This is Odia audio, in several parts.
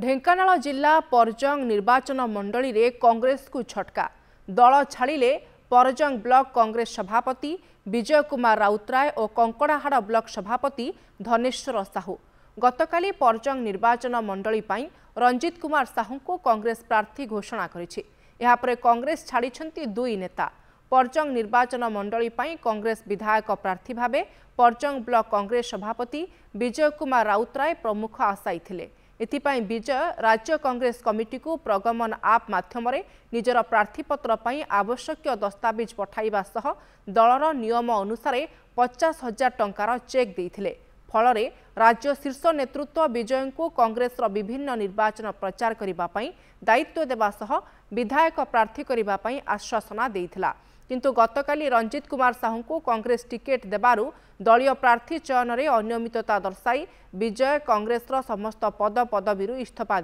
ଢେଙ୍କାନାଳ ଜିଲ୍ଲା ପରଜଙ୍ଗ ନିର୍ବାଚନ ମଣ୍ଡଳୀରେ କଂଗ୍ରେସକୁ ଛଟକା ଦଳ ଛାଡ଼ିଲେ ପରଜଙ୍ଗ ବ୍ଲକ କଂଗ୍ରେସ ସଭାପତି ବିଜୟ କୁମାର ରାଉତରାୟ ଓ କଙ୍କଡ଼ାହାଡ଼ ବ୍ଲକ ସଭାପତି ଧନେଶ୍ୱର ସାହୁ ଗତକାଲି ପରଜଙ୍ଗ ନିର୍ବାଚନ ମଣ୍ଡଳୀ ପାଇଁ ରଞ୍ଜିତ କୁମାର ସାହୁଙ୍କୁ କଂଗ୍ରେସ ପ୍ରାର୍ଥୀ ଘୋଷଣା କରିଛି ଏହାପରେ କଂଗ୍ରେସ ଛାଡ଼ିଛନ୍ତି ଦୁଇ ନେତା ପରଜଙ୍ଗ ନିର୍ବାଚନ ମଣ୍ଡଳୀ ପାଇଁ କଂଗ୍ରେସ ବିଧାୟକ ପ୍ରାର୍ଥୀ ଭାବେ ପରଜଙ୍ଗ ବ୍ଲକ କଂଗ୍ରେସ ସଭାପତି ବିଜୟ କୁମାର ରାଉତରାୟ ପ୍ରମୁଖ ଆଶାୟୀ ଥିଲେ ଏଥିପାଇଁ ବିଜୟ ରାଜ୍ୟ କଂଗ୍ରେସ କମିଟିକୁ ପ୍ରଗମନ ଆପ୍ ମାଧ୍ୟମରେ ନିଜର ପ୍ରାର୍ଥୀପତ୍ର ପାଇଁ ଆବଶ୍ୟକୀୟ ଦସ୍ତାବିଜ ପଠାଇବା ସହ ଦଳର ନିୟମ ଅନୁସାରେ ପଚାଶ ହଜାର ଟଙ୍କାର ଚେକ୍ ଦେଇଥିଲେ फलरे राज्य शीर्ष नेतृत्व विजयको कांग्रेस र विभिन्न निर्वाचन प्रचार दायित्व देवसह विधायक प्रार्थी आश्वासन कतकाली रञ्जित कुमार साहु कांग्रेस टिकेट दबार दलीय प्रार्थी चयन चयनले अनियमितता दर्शाई विजय कांग्रेस र समस्त पद पदवी पदवीहरू इस्तफा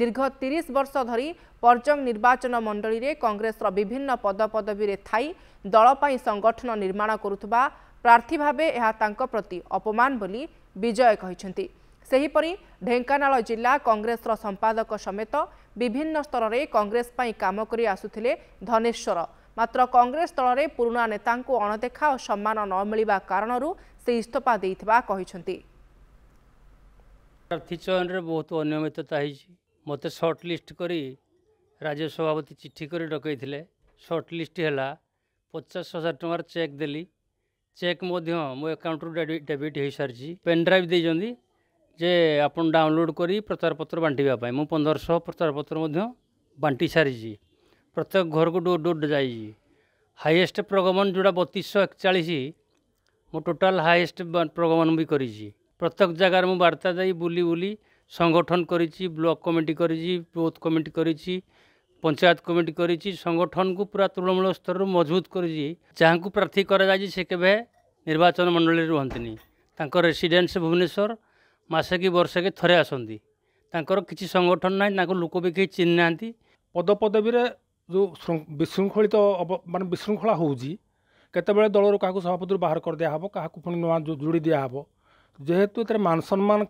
दीर्घ तिरि वर्ष धरि पर्जङ निर्वाचन मण्डली कङ्ग्रेस र विभिन्न पद पदवीले ठाइ दलपूर्ण संगठन निर्माण गर्ुवा ପ୍ରାର୍ଥୀ ଭାବେ ଏହା ତାଙ୍କ ପ୍ରତି ଅପମାନ ବୋଲି ବିଜୟ କହିଛନ୍ତି ସେହିପରି ଢେଙ୍କାନାଳ ଜିଲ୍ଲା କଂଗ୍ରେସର ସମ୍ପାଦକ ସମେତ ବିଭିନ୍ନ ସ୍ତରରେ କଂଗ୍ରେସ ପାଇଁ କାମ କରି ଆସୁଥିଲେ ଧନେଶ୍ୱର ମାତ୍ର କଂଗ୍ରେସ ଦଳରେ ପୁରୁଣା ନେତାଙ୍କୁ ଅଣଦେଖା ଓ ସମ୍ମାନ ନ ମିଳିବା କାରଣରୁ ସେ ଇସ୍ତଫା ଦେଇଥିବା କହିଛନ୍ତି ପ୍ରାର୍ଥୀ ଚୟନରେ ବହୁତ ଅନିୟମିତତା ହେଇଛି ମୋତେ ସର୍ଟଲିଷ୍ଟ କରି ରାଜ୍ୟ ସଭାପତି ଚିଠି କରି ଡକେଇଥିଲେ ସର୍ଟଲିଷ୍ଟ ହେଲା ପଚାଶ ହଜାର ଟଙ୍କାର ଚେକ୍ ଦେଲି ଚେକ୍ ମଧ୍ୟ ମୋ ଆକାଉଣ୍ଟରୁ ଡେବିଟ୍ ହୋଇସାରିଛି ପେନ୍ ଡ୍ରାଇଭ୍ ଦେଇଛନ୍ତି ଯେ ଆପଣ ଡାଉନଲୋଡ଼୍ କରି ପ୍ରଚାରପତ୍ର ବାଣ୍ଟିବା ପାଇଁ ମୁଁ ପନ୍ଦରଶହ ପ୍ରଚାରପତ୍ର ମଧ୍ୟ ବାଣ୍ଟି ସାରିଛି ପ୍ରତ୍ୟେକ ଘରକୁ ଡୋର୍ ଡୋର୍ ଯାଇଛି ହାଇଏଷ୍ଟ ପ୍ରଗମନ ଯେଉଁଟା ବତିଶ ଏକଚାଳିଶ ମୁଁ ଟୋଟାଲ୍ ହାଇଏଷ୍ଟ ପ୍ରଗମନ ବି କରିଛି ପ୍ରତ୍ୟେକ ଜାଗାରେ ମୁଁ ବାର୍ତ୍ତା ଦେଇ ବୁଲି ବୁଲି ସଂଗଠନ କରିଛି ବ୍ଲକ୍ କମିଟି କରିଛି ବୁଥ୍ କମିଟି କରିଛି পঞ্চায়েত কমিটি করেছি সংগঠনকে পুরা তৃণমূল স্তরর মজবুত করেছি যাহু প্রার্থী করা যাই সে কেবে নির্বাচন মণ্ডলী রুহতিনি তাঁর রেসিডেন্স ভুবনেশ্বর মাসে কি বর্ষকে থরে আসতে তাঁর কিছু সংগঠন নাই তাঁর লোক বি কে চিহ্নি না পদপদবীরে যে বিশৃঙ্খলিত মানে বিশৃঙ্খলা হচ্ছে কেতবে দলর কাহু সভাপতি বাহার করে দিয়া হব কাহু পুঁ নয় যোড়ি দিয়া হব যেহেতু এতে মান সম্মান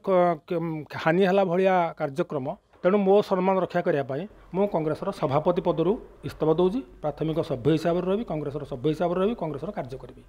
হানি হলা ভাল কার্যক্রম ତେଣୁ ମୋ ସମ୍ମାନ ରକ୍ଷା କରିବା ପାଇଁ ମୁଁ କଂଗ୍ରେସର ସଭାପତି ପଦରୁ ଇସ୍ତଫା ଦେଉଛି ପ୍ରାଥମିକ ସଭ୍ୟ ହିସାବରେ ରହିବି କଂଗ୍ରେସର ସଭ୍ୟ ହିସାବରେ ରହିବି କଂଗ୍ରେସର କାର୍ଯ୍ୟ କରିବି